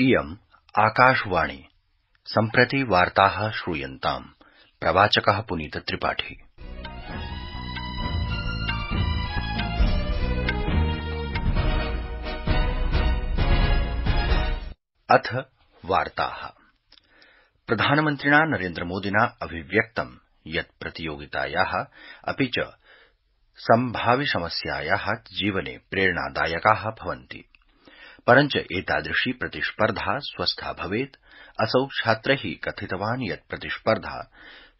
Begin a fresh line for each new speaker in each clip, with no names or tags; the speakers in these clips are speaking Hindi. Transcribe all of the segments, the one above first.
इयम् आकाशवाणी सम्प्रति वार्ताः श्रूयन्ताम् प्रवाचकः पुनीतत्रिपाठी अथ वार्ताः प्रधानमन्त्रिणा नरेन्द्रमोदिना अभिव्यक्तम् यत् प्रतियोगितायाः अपि च सम्भावि जीवने प्रेरणादायकाः भवन्ति परञ्च एतादृशी प्रतिस्पर्धा स्वस्था भवेत् असौ छात्र कथितवान् यत् प्रतिस्पर्धा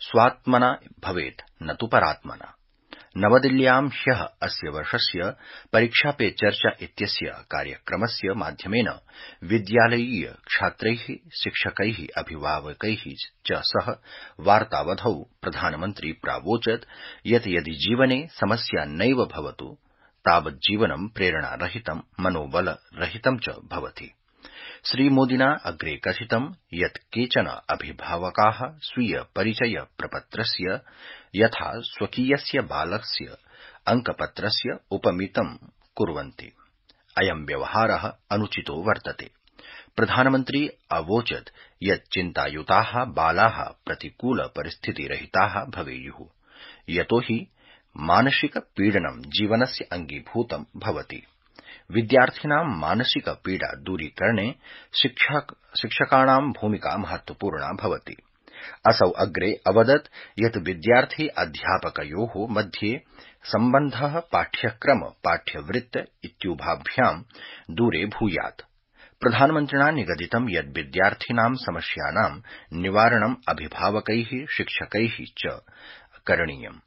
स्वात्मना भवेत् न तो परात्मना नवदिल्ल्यां ह्यः अस्य वर्षस्य परीक्षा पे चर्चा इत्यस्य कार्यक्रमस्य माध्यमेन विद्यालयीय छात्रैः शिक्षकैः अभिभावकैः च सह वार्तावधौ प्रधानमन्त्री प्रावोचत् यत् यदि जीवने समस्या नैव भवतु तावज्जीवनं प्रेरणारहितं मनोबलरहितं च भवति श्रीमोदिना अग्रे कथितं यत् केचन अभिभावका स्वीय परिचय प्रपत्रस्य यथा स्वकीयस्य बालस्य अङ्कपत्रस्य उपमितं कुर्वन्ति व्यवहार अनुचितो वर्तते प्रधानमन्त्री अवोचत् यत् चिन्तायुता बाला प्रतिकूल परिस्थितिरहिता भवेयु मानसिक पीडनम जीवन से अंगीभूत विद्यार्थिना मानसिक पीडा दूरीकरणे शिक्षक, भूमिका महत्वपूर्ण असौ अग्रे अवदत यत् विद्यार्थी अध्यापको मध्ये संबंध पाठ्यक्रम पाठ्यवृत्त दूरे भूयात प्रधानमन्त्रिणा निगदित यत् विद्यार्थिना समस्यानां निवारणम् अभिभावक शिक्षक करणीयम्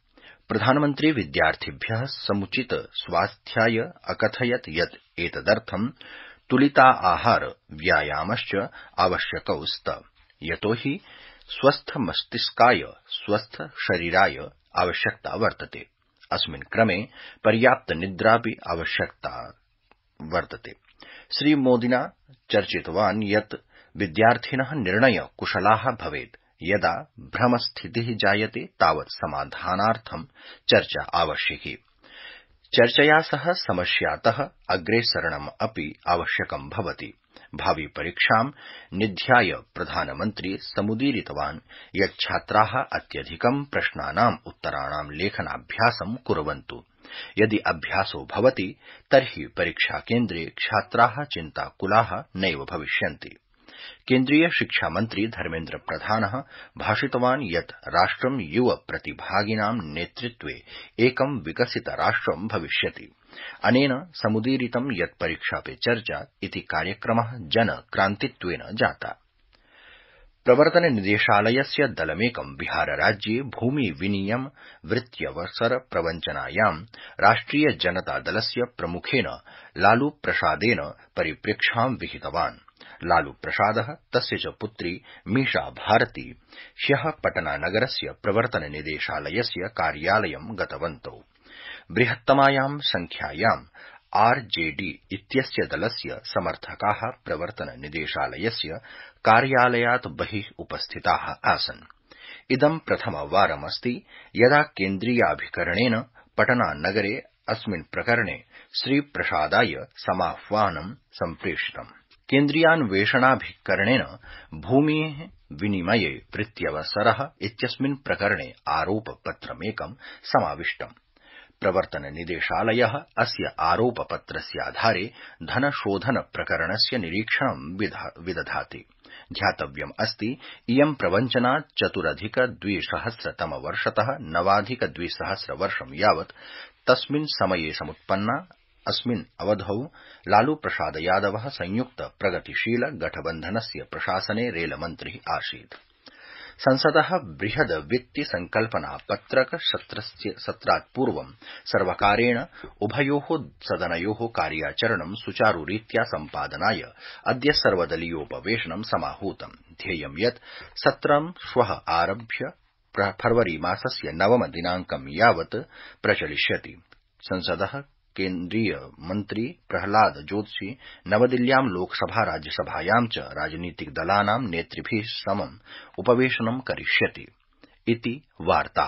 प्रधानमन्त्री विद्यार्थिभ्य समुचित स्वास्थ्याय अकथयत् यत् एतदर्थं तुलिताहार व्यायामश्च आवश्यकौ स्त यतो हि स्वस्थ मस्तिष्काय स्वस्थ शरीराय आवश्यकता वर्तते अस्मिन् क्रमे पर्याप्त आवश्यकता वर्तते श्रीमोदिना चर्चितवान् यत् विद्यार्थिन निर्णय कुशला भवेत् यदा भ्रमस्थितिः जायते तावत् समाधानार्थं चर्चा आवश्यकी चर्चया सह समस्यातः अग्रेसरणम् अपि आवश्यकं भवति भावि निध्याय प्रधानमन्त्री समुदीरितवान् यत् छात्रा अत्यधिकं प्रश्नानाम् उत्तराणां लेखनाभ्यासं कुर्वन्तु यदि अभ्यासो भवति तर्हि परीक्षाकेन्द्रे छात्रा चिन्ताकुला नैव भविष्यन्ति केन्द्रीय शिक्षा मंत्री धर्मेन्द्र प्रधान भाषितवान् यत् राष्ट्रं युव प्रतिभागिनां नेतृत्वे एकं विकसित राष्ट्रं भविष्यति अनेन समुदीरितं यत् परीक्षा पे चर्चा कार्यक्रम जन क्रांति जाता प्रवर्तन निदेशालयस्य दलमेकं राज्ये भूमि विनियम वृत्त्यवसर प्रवञ्चनायां राष्ट्रीय जनता दलस्य प्रमुखेन लालू प्रसादेन परिप्रेक्षां विहितवान् लालूप्रसाद तस्य च पुत्री मीषा भारती ह्य पटनानगरस्य प्रवर्तननिदेशालयस्य कार्यालयं गतवन्तौ बृहत्तमायां संख्यायाम् आरजेडी इत्यस्य दलस्य समर्थका प्रवर्तननिदेशालयस्य कार्यालयात् बहि उपस्थिता आसन् इदं प्रथमवारमस्ति यदा केन्द्रीयाभिकरणेन पटनानगरे अस्मिन् प्रकरणे श्रीप्रसादाय समाह्वानं सम्प्रेषितम् केन्द्रीयान्वेषणाभिकरणेन भूमे विनिमये वृत्यवसर इत्यस्मिन् प्रकरणे आरोपपत्रमेकं समाविष्टम् निदेशालय अस्य आधारे आरोपपत्रस्याधारे धनशोधनप्रकरणस्य निरीक्षणं विदधाति ध्यातव्यमस्ति इयं प्रवञ्चना चतुरधिक द्विसहस्रतमवर्षत नवाधिक द्विसहस्रवर्षं यावत् तस्मिन् समये समुत्पन्ना अस्मिन् अवधौ लालू प्रसाद यादव संयुक्त प्रगतिशील गठबन्धनस्य प्रशासने रेलमन्त्री आसीत् संसद बृहद वित्ति संकल्पना पत्रक सत्रात् पूर्व सर्वकारेण उभयो सदनयो कार्याचरणं सुचारुरीत्या सम्पादनाय अद्य सर्वदलीयोपवेशनं समाहूतम् ध्येयं यत् सत्रं श्व आरभ्य फरवरीमासस्य नवमदिनांकं यावत् प्रचलिष्यति संसद केन्द्रीय मंत्री प्रहलाद जोशी नवदिल्ल्यां लोकसभा राज्यसभायां च राजनीतिक दलानां नेतृभि समं उपवेशनं करिष्यति इति वार्ता